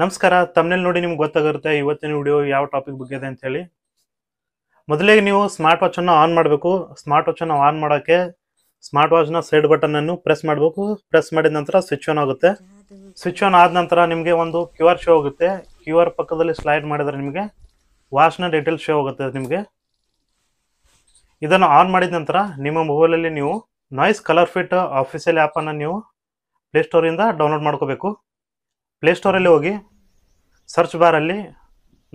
ನಮಸ್ಕಾರ ತಮ್ಮನೇಲಿ ನೋಡಿ ನಿಮ್ಗೆ ಗೊತ್ತಾಗುತ್ತೆ ಇವತ್ತಿನ ವಿಡಿಯೋ ಯಾವ ಟಾಪಿಕ್ ಬಗ್ಗೆ ಇದೆ ಅಂತ ಹೇಳಿ ಮೊದಲಿಗೆ ನೀವು ಸ್ಮಾರ್ಟ್ ವಾಚನ್ನು ಆನ್ ಮಾಡಬೇಕು ಸ್ಮಾರ್ಟ್ ವಾಚನ್ನು ಆನ್ ಮಾಡೋಕ್ಕೆ ಸ್ಮಾರ್ಟ್ ವಾಚ್ನ ಸೈಡ್ ಅನ್ನು ಪ್ರೆಸ್ ಮಾಡಬೇಕು ಪ್ರೆಸ್ ಮಾಡಿದ ನಂತರ ಸ್ವಿಚ್ ಆನ್ ಆಗುತ್ತೆ ಸ್ವಿಚ್ ಆನ್ ಆದ ನಂತರ ನಿಮಗೆ ಒಂದು ಕ್ಯೂ ಆರ್ ಶೋ ಆಗುತ್ತೆ ಕ್ಯೂ ಆರ್ ಪಕ್ಕದಲ್ಲಿ ಸ್ಲೈಡ್ ಮಾಡಿದರೆ ನಿಮಗೆ ವಾಚ್ನ ಡೀಟೇಲ್ಸ್ ಶೋ ಆಗುತ್ತೆ ನಿಮಗೆ ಇದನ್ನು ಆನ್ ಮಾಡಿದ ನಂತರ ನಿಮ್ಮ ಮೊಬೈಲಲ್ಲಿ ನೀವು ನಾಯ್ಸ್ ಕಲರ್ ಫಿಟ್ ಆಫೀಸಿಯಲ್ ಆ್ಯಪನ್ನು ನೀವು ಪ್ಲೇಸ್ಟೋರಿಂದ ಡೌನ್ಲೋಡ್ ಮಾಡ್ಕೋಬೇಕು ಪ್ಲೇಸ್ಟೋರಲ್ಲಿ ಹೋಗಿ ಸರ್ಚ್ ಬಾರಲ್ಲಿ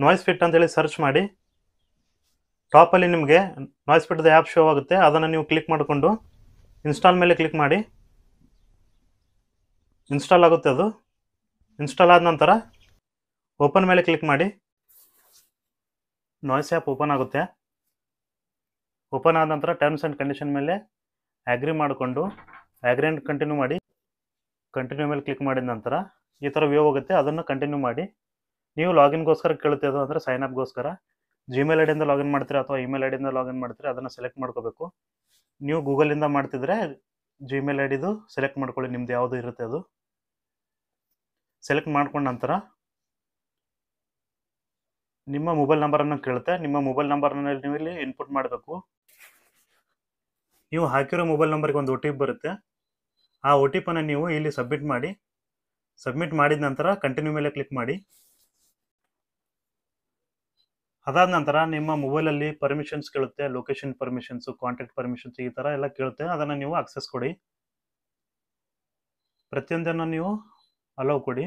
ನಾಯ್ಸ್ ಫಿಟ್ ಅಂತೇಳಿ ಸರ್ಚ್ ಮಾಡಿ ಟಾಪಲ್ಲಿ ನಿಮಗೆ ನಾಯ್ಸ್ ಫಿಟ್ದ ಆ್ಯಪ್ ಶೋ ಆಗುತ್ತೆ ಅದನ್ನು ನೀವು ಕ್ಲಿಕ್ ಮಾಡಿಕೊಂಡು ಇನ್ಸ್ಟಾಲ್ ಮೇಲೆ ಕ್ಲಿಕ್ ಮಾಡಿ ಇನ್ಸ್ಟಾಲ್ ಆಗುತ್ತೆ ಅದು ಇನ್ಸ್ಟಾಲ್ ಆದ ನಂತರ ಓಪನ್ ಮೇಲೆ ಕ್ಲಿಕ್ ಮಾಡಿ ನಾಯ್ಸ್ ಆ್ಯಪ್ ಓಪನ್ ಆಗುತ್ತೆ ಓಪನ್ ಆದ ನಂತರ ಟರ್ಮ್ಸ್ ಆ್ಯಂಡ್ ಕಂಡೀಷನ್ ಮೇಲೆ ಅಗ್ರಿ ಮಾಡಿಕೊಂಡು ಆ್ಯಗ್ರಿ ಕಂಟಿನ್ಯೂ ಮಾಡಿ ಕಂಟಿನ್ಯೂ ಮೇಲೆ ಕ್ಲಿಕ್ ಮಾಡಿದ ನಂತರ ಈ ಥರ ವ್ಯೂ ಹೋಗುತ್ತೆ ಅದನ್ನು ಕಂಟಿನ್ಯೂ ಮಾಡಿ ನೀವು ಲಾಗಿನ್ಗೋಸ್ಕರ ಕೇಳ್ತಿದ್ದು ಅಂದರೆ ಸೈನ್ ಅಪ್ಗೋಸ್ಕರ ಜಿಮೇಲ್ ಐಡಿಯಿಂದ ಲಾಗಿನ್ ಮಾಡ್ತೀರಾ ಅಥವಾ ಇಮೇಲ್ ಐಡಿಯಿಂದ ಲಾಗಿನ್ ಮಾಡ್ತೀರಿ ಅದನ್ನು ಸೆಲೆಕ್ಟ್ ಮಾಡ್ಕೋಬೇಕು ನೀವು ಗೂಗಲಿಂದ ಮಾಡ್ತಿದ್ರೆ ಜಿಮೇಲ್ ಐಡಿದು ಸೆಲೆಕ್ಟ್ ಮಾಡ್ಕೊಳ್ಳಿ ನಿಮ್ದು ಯಾವುದು ಇರುತ್ತೆ ಅದು ಸೆಲೆಕ್ಟ್ ಮಾಡ್ಕೊಂಡ ನಂತರ ನಿಮ್ಮ ಮೊಬೈಲ್ ನಂಬರನ್ನು ಕೇಳುತ್ತೆ ನಿಮ್ಮ ಮೊಬೈಲ್ ನಂಬರ್ನ ನೀವು ಇಲ್ಲಿ ಇನ್ಪುಟ್ ಮಾಡಬೇಕು ನೀವು ಹಾಕಿರೋ ಮೊಬೈಲ್ ನಂಬರ್ಗೆ ಒಂದು ಒ ಟಿ ಪಿ ಬರುತ್ತೆ ಆ ಒ ಟಿ ಪಿನ ನೀವು ಇಲ್ಲಿ ಸಬ್ಮಿಟ್ ಮಾಡಿ ಸಬ್ಮಿಟ್ ಮಾಡಿದ ನಂತರ ಕಂಟಿನ್ಯೂ ಮೇಲೆ ಕ್ಲಿಕ್ ಮಾಡಿ ಅದಾದ ನಂತರ ನಿಮ್ಮ ಮೊಬೈಲಲ್ಲಿ ಪರ್ಮಿಷನ್ಸ್ ಕೇಳುತ್ತೆ ಲೊಕೇಶನ್ ಪರ್ಮಿಷನ್ಸು ಕಾಂಟ್ಯಾಕ್ಟ್ ಪರ್ಮಿಷನ್ಸ್ ಈ ಥರ ಎಲ್ಲ ಕೇಳುತ್ತೆ ಅದನ್ನು ನೀವು ಆಕ್ಸೆಸ್ ಕೊಡಿ ಪ್ರತಿಯೊಂದನ್ನು ನೀವು ಅಲೋ ಕೊಡಿ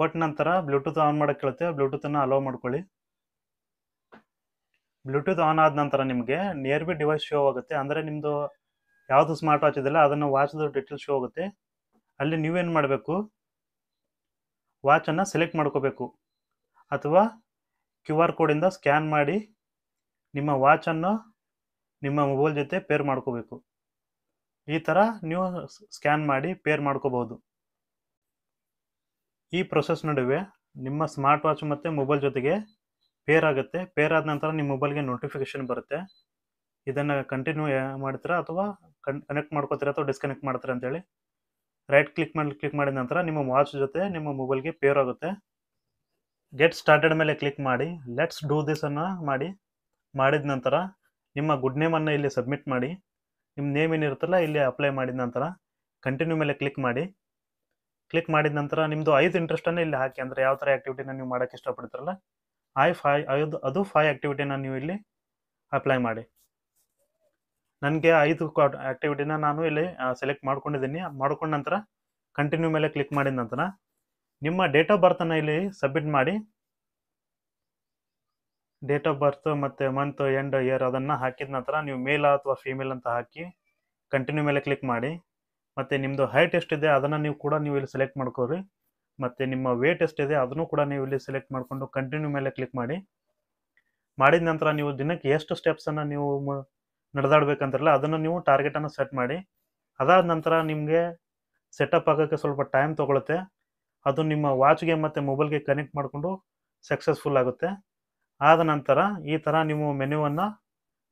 ಕೊಟ್ಟ ನಂತರ ಬ್ಲೂಟೂತ್ ಆನ್ ಮಾಡೋಕ್ಕೆ ಕೇಳುತ್ತೆ ಬ್ಲೂಟೂತನ್ನು ಅಲೋ ಮಾಡ್ಕೊಳ್ಳಿ ಬ್ಲೂಟೂತ್ ಆನ್ ಆದ ನಂತರ ನಿಮಗೆ ನಿಯರ್ ಬಿ ಡಿವೈಸ್ ಶೋ ಆಗುತ್ತೆ ಅಂದರೆ ನಿಮ್ಮದು ಯಾವುದು ಸ್ಮಾರ್ಟ್ ವಾಚ್ ಇದೆಯಲ್ಲ ಅದನ್ನು ವಾಚ್ದು ಡಿಟೇಲ್ ಶೋ ಆಗುತ್ತೆ ಅಲ್ಲಿ ನೀವೇನು ಮಾಡಬೇಕು ವಾಚನ್ನು ಸೆಲೆಕ್ಟ್ ಮಾಡ್ಕೋಬೇಕು ಅಥವಾ ಕ್ಯೂ ಆರ್ ಕೋಡಿಂದ ಸ್ಕ್ಯಾನ್ ಮಾಡಿ ನಿಮ್ಮ ವಾಚನ್ನು ನಿಮ್ಮ ಮೊಬೈಲ್ ಜೊತೆ ಪೇರ್ ಮಾಡ್ಕೋಬೇಕು ಈ ಥರ ನೀವು ಸ್ಕ್ಯಾನ್ ಮಾಡಿ ಪೇರ್ ಮಾಡ್ಕೋಬೋದು ಈ ಪ್ರೊಸೆಸ್ ನಡುವೆ ನಿಮ್ಮ ಸ್ಮಾರ್ಟ್ ವಾಚ್ ಮತ್ತು ಮೊಬೈಲ್ ಜೊತೆಗೆ ಪೇರ್ ಆಗುತ್ತೆ ಪೇರ್ ಆದ ನಂತರ ನಿಮ್ಮ ಮೊಬೈಲ್ಗೆ ನೋಟಿಫಿಕೇಷನ್ ಬರುತ್ತೆ ಇದನ್ನು ಕಂಟಿನ್ಯೂ ಮಾಡ್ತೀರಾ ಅಥವಾ ಕನ್ ಕನೆಕ್ಟ್ ಮಾಡ್ಕೋತೀರಾ ಅಥವಾ ಡಿಸ್ಕನೆಕ್ಟ್ ಮಾಡ್ತೀರಾ ಅಂತೇಳಿ ರೈಟ್ ಕ್ಲಿಕ್ ಮಾಡಿ ಕ್ಲಿಕ್ ಮಾಡಿದ ನಂತರ ನಿಮ್ಮ ವಾಚ್ ಜೊತೆ ನಿಮ್ಮ ಮೊಬೈಲ್ಗೆ ಪೇರ್ ಆಗುತ್ತೆ ಗೆಟ್ ಸ್ಟಾರ್ಟೆಡ್ ಮೇಲೆ ಕ್ಲಿಕ್ ಮಾಡಿ ಲೆಟ್ಸ್ ಡೂ ದಿಸನ್ನು ಮಾಡಿ ಮಾಡಿದ ನಂತರ ನಿಮ್ಮ ಗುಡ್ ನೇಮನ್ನು ಇಲ್ಲಿ ಸಬ್ಮಿಟ್ ಮಾಡಿ ನಿಮ್ಮ ನೇಮ್ ಏನಿರುತ್ತಲ್ಲ ಇಲ್ಲಿ ಅಪ್ಲೈ ಮಾಡಿದ ನಂತರ ಕಂಟಿನ್ಯೂ ಮೇಲೆ ಕ್ಲಿಕ್ ಮಾಡಿ ಕ್ಲಿಕ್ ಮಾಡಿದ ನಂತರ ನಿಮ್ಮದು ಐದು ಇಂಟ್ರೆಸ್ಟನ್ನು ಇಲ್ಲಿ ಹಾಕಿ ಅಂದರೆ ಯಾವ ಥರ ಆ್ಯಕ್ಟಿವಿಟಿನ ನೀವು ಮಾಡೋಕ್ಕೆ ಇಷ್ಟಪಡ್ತೀರಲ್ಲ ಐ ಫೈ ಐದು ಅದು ಫೈ ಆ್ಯಕ್ಟಿವಿಟಿನ ನೀವು ಇಲ್ಲಿ ಅಪ್ಲೈ ಮಾಡಿ ನನಗೆ ಐದು ಆ್ಯಕ್ಟಿವಿಟಿನ ನಾನು ಇಲ್ಲಿ ಸೆಲೆಕ್ಟ್ ಮಾಡ್ಕೊಂಡಿದ್ದೀನಿ ಮಾಡ್ಕೊಂಡ ನಂತರ ಕಂಟಿನ್ಯೂ ಮೇಲೆ ಕ್ಲಿಕ್ ಮಾಡಿದ ನಂತರ ನಿಮ್ಮ ಡೇಟ್ ಆಫ್ ಬರ್ತನ್ನು ಇಲ್ಲಿ ಸಬ್ಮಿಟ್ ಮಾಡಿ ಡೇಟ್ ಆಫ್ ಬರ್ತ್ ಮತ್ತು ಮಂತ್ ಎಂಡ್ ಇಯರ್ ಅದನ್ನು ಹಾಕಿದ ನಂತರ ನೀವು ಮೇಲ್ ಅಥವಾ ಫೀಮೇಲ್ ಅಂತ ಹಾಕಿ ಕಂಟಿನ್ಯೂ ಮೇಲೆ ಕ್ಲಿಕ್ ಮಾಡಿ ಮತ್ತು ನಿಮ್ಮದು ಹೈಟ್ ಎಷ್ಟಿದೆ ಅದನ್ನು ನೀವು ಕೂಡ ನೀವು ಇಲ್ಲಿ ಸೆಲೆಕ್ಟ್ ಮಾಡ್ಕೋರಿ ಮತ್ತು ನಿಮ್ಮ ವೇಟ್ ಎಷ್ಟಿದೆ ಅದನ್ನು ಕೂಡ ನೀವು ಇಲ್ಲಿ ಸೆಲೆಕ್ಟ್ ಮಾಡಿಕೊಂಡು ಕಂಟಿನ್ಯೂ ಮೇಲೆ ಕ್ಲಿಕ್ ಮಾಡಿ ಮಾಡಿದ ನಂತರ ನೀವು ದಿನಕ್ಕೆ ಎಷ್ಟು ಸ್ಟೆಪ್ಸನ್ನು ನೀವು ನಡೆದಾಡಬೇಕಂತಾರಲ್ಲ ಅದನ್ನು ನೀವು ಟಾರ್ಗೆಟನ್ನು ಸೆಟ್ ಮಾಡಿ ಅದಾದ ನಂತರ ನಿಮಗೆ ಸೆಟಪ್ ಆಗೋಕ್ಕೆ ಸ್ವಲ್ಪ ಟೈಮ್ ತೊಗೊಳುತ್ತೆ ಅದು ನಿಮ್ಮ ವಾಚ್ಗೆ ಮತ್ತು ಮೊಬೈಲ್ಗೆ ಕನೆಕ್ಟ್ ಮಾಡಿಕೊಂಡು ಸಕ್ಸಸ್ಫುಲ್ ಆಗುತ್ತೆ ಆದ ನಂತರ ಈ ಥರ ನೀವು ಮೆನ್ಯುವನ್ನು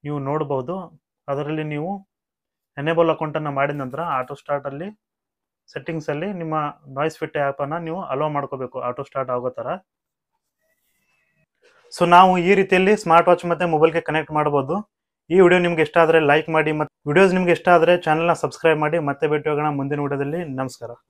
ನೀವು ನೋಡ್ಬೋದು ಅದರಲ್ಲಿ ನೀವು ಎನೇಬಲ್ ಅಕೌಂಟನ್ನು ಮಾಡಿದ ನಂತರ ಆಟೋ ಸ್ಟಾರ್ಟಲ್ಲಿ ಸೆಟ್ಟಿಂಗ್ಸಲ್ಲಿ ನಿಮ್ಮ ನಾಯ್ಸ್ ಫಿಟ್ ಆ್ಯಪನ್ನು ನೀವು ಅಲೋ ಮಾಡ್ಕೋಬೇಕು ಆಟೋ ಸ್ಟಾರ್ಟ್ ಆಗೋ ಥರ ಸೊ ನಾವು ಈ ರೀತಿಯಲ್ಲಿ ಸ್ಮಾರ್ಟ್ ವಾಚ್ ಮತ್ತು ಮೊಬೈಲ್ಗೆ ಕನೆಕ್ಟ್ ಮಾಡ್ಬೋದು ಈ ವಿಡಿಯೋ ನಿಮ್ಗೆ ಇಷ್ಟ ಆದರೆ ಲೈಕ್ ಮಾಡಿ ಮತ್ತು ವಿಡಿಯೋಸ್ ನಿಮ್ಗೆ ಇಷ್ಟ ಆದರೆ ಚಾನಲ್ನ ಸಬ್ಸ್ಕ್ರೈಬ್ ಮಾಡಿ ಮತ್ತೆ ಹೋಗೋಣ ಮುಂದಿನ ವಿಡಿಯೋದಲ್ಲಿ ನಮಸ್ಕಾರ